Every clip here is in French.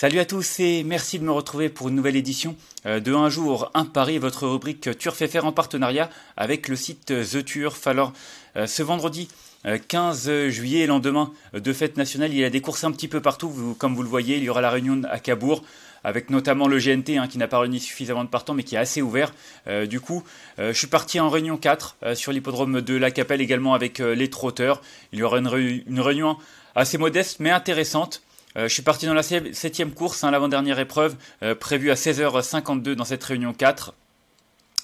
Salut à tous et merci de me retrouver pour une nouvelle édition euh, de Un jour, un pari, votre rubrique Turf Fer en partenariat avec le site The Turf. Alors, euh, ce vendredi 15 euh, juillet, lendemain de fête nationale, il y a des courses un petit peu partout. Comme vous le voyez, il y aura la réunion à Cabourg avec notamment le GNT hein, qui n'a pas réuni suffisamment de partants mais qui est assez ouvert. du coup, je suis parti en réunion 4 sur l'hippodrome de La Capelle également avec les trotteurs. Il y aura une réunion assez modeste mais intéressante. Euh, je suis parti dans la septième course, hein, l'avant-dernière épreuve, euh, prévue à 16h52 dans cette réunion 4.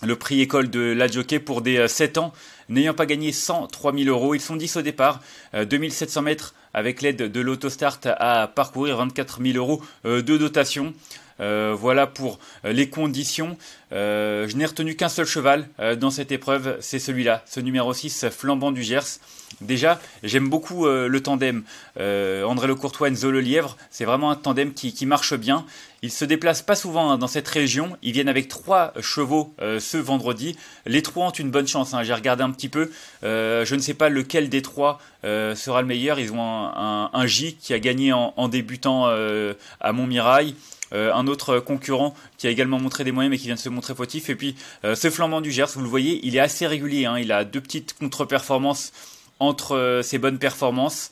Le prix école de la jockey pour des 7 euh, ans, n'ayant pas gagné 103 000 euros. Ils sont 10 au départ, 2700 mètres avec l'aide de l'autostart à parcourir 24 000 euros de dotation. Euh, voilà pour euh, les conditions. Euh, je n'ai retenu qu'un seul cheval dans cette épreuve, c'est celui-là, ce numéro 6, flambant du Gers. Déjà, j'aime beaucoup le tandem André Lecourtois, Enzo Le Lièvre. C'est vraiment un tandem qui marche bien. Ils se déplacent pas souvent hein, dans cette région. Ils viennent avec trois chevaux euh, ce vendredi. Les trois ont une bonne chance. Hein. J'ai regardé un petit peu. Euh, je ne sais pas lequel des trois euh, sera le meilleur. Ils ont un, J qui a gagné en, débutant à Montmirail. un autre concurrent qui a également montré des moyens mais qui vient de se montrer fautif. Et puis ce flambant du Gers, vous le voyez, il est assez régulier. Hein. Il a deux petites contre-performances entre ses bonnes performances.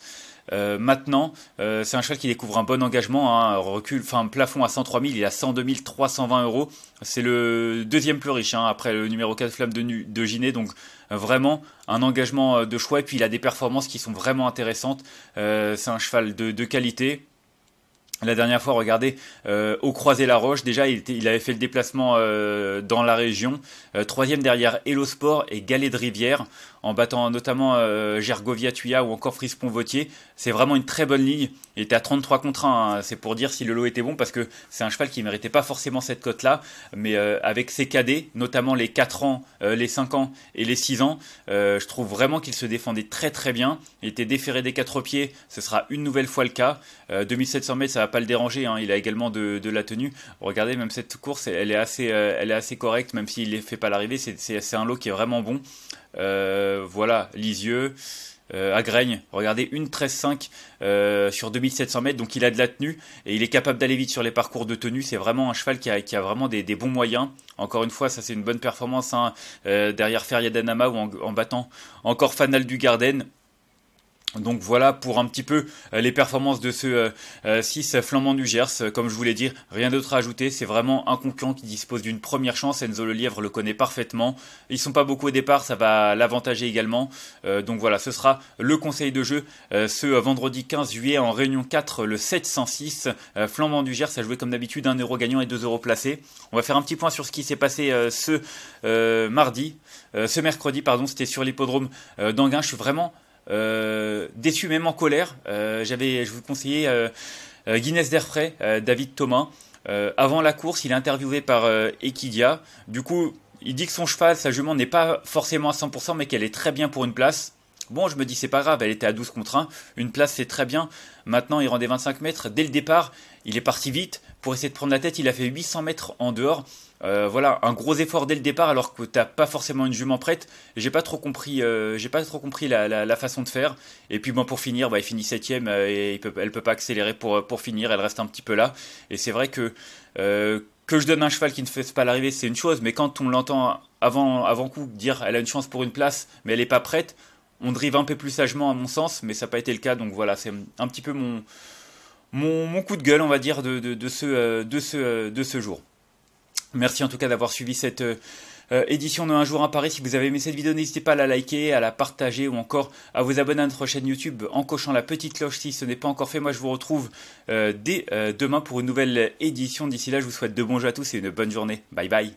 Euh, maintenant, euh, c'est un cheval qui découvre un bon engagement, un hein. recul, enfin plafond à 103 000, il est à 102 320 euros. C'est le deuxième plus riche hein, après le numéro 4 Flamme de, de Ginet, donc euh, vraiment un engagement de choix et puis il a des performances qui sont vraiment intéressantes. c'est un cheval de qualité, la dernière fois, regardez, euh, au Croisé-la-Roche, déjà, il, avait fait le déplacement euh, dans la région. Euh, troisième derrière Sport et Galet de Rivière, en battant notamment Gergovia-Tuya ou encore Frispon-Vautier. C'est vraiment une très bonne ligne. Il était à 33 contre 1, hein. c'est pour dire si le lot était bon, parce que c'est un cheval qui ne méritait pas forcément cette cote-là. Mais avec ses cadets, notamment les 4 ans, les 5 ans et les 6 ans, je trouve vraiment qu'il se défendait très très bien. Il était déféré des 4 pieds, ce sera une nouvelle fois le cas. 2700 mètres, ça pas le déranger. Hein. Il a également de, la tenue. Regardez, même cette course, elle est assez, euh, elle est assez correcte, même s'il ne fait pas l'arrivée. C'est un lot qui est vraiment bon. Euh, voilà, Lisieux. Euh, à regardez, une 13-5 euh, sur 2700 mètres, donc il a de la tenue et il est capable d'aller vite sur les parcours de tenue. C'est vraiment un cheval qui a, vraiment des, bons moyens. Encore une fois, ça c'est une bonne performance hein, derrière Feria Danama ou en battant encore Fanal du Garden. Donc voilà pour un petit peu euh, les performances de ce 6 euh, euh, flamand du Gers. Comme je voulais dire, rien d'autre à ajouter. C'est vraiment un concurrent qui dispose d'une première chance. Enzo Le Lièvre le connaît parfaitement. Ils sont pas beaucoup au départ, ça va l'avantager également. donc voilà, ce sera le conseil de jeu ce vendredi 15 juillet en réunion 4, le 706. flamand du Gers a joué comme d'habitude 1 euro gagnant et deux euros placés. On va faire un petit point sur ce qui s'est passé ce mardi. ce mercredi, pardon, c'était sur l'hippodrome d'Anguin. Je suis vraiment euh, déçu même en colère. Euh, j'avais, je vous conseillais euh, Guinness d'Erfray, David Thomas. avant la course, il est interviewé par Equidia. Du coup, il dit que son cheval, sa jument, n'est pas forcément à 100%, mais qu'elle est très bien pour une place. Bon, je me dis, c'est pas grave, elle était à 12 contre 1, une place c'est très bien. Maintenant, il rendait 25 mètres. Dès le départ, il est parti vite pour essayer de prendre la tête. Il a fait 800 mètres en dehors. Euh, voilà, un gros effort dès le départ, alors que t'as pas forcément une jument prête. J'ai pas trop compris, euh, pas trop compris la, façon de faire. Et puis, bon, pour finir, bah, il finit 7 ème euh, et elle peut pas accélérer pour, pour finir. Elle reste un petit peu là. Et c'est vrai que que je donne un cheval qui ne fait pas l'arrivée, c'est une chose. Mais quand on l'entend avant, avant coup dire elle a une chance pour une place, mais elle n'est pas prête on drive un peu plus sagement à mon sens, mais ça n'a pas été le cas. Donc voilà, c'est un petit peu mon, mon, coup de gueule, on va dire, de, ce, de, ce, euh, euh, de ce jour. Merci en tout cas d'avoir suivi cette euh, édition de Un jour à Paris. Si vous avez aimé cette vidéo, n'hésitez pas à la liker, à la partager ou encore à vous abonner à notre chaîne YouTube en cochant la petite cloche si ce n'est pas encore fait. Moi, je vous retrouve dès demain pour une nouvelle édition. D'ici là, je vous souhaite de bons jeux à tous et une bonne journée. Bye bye.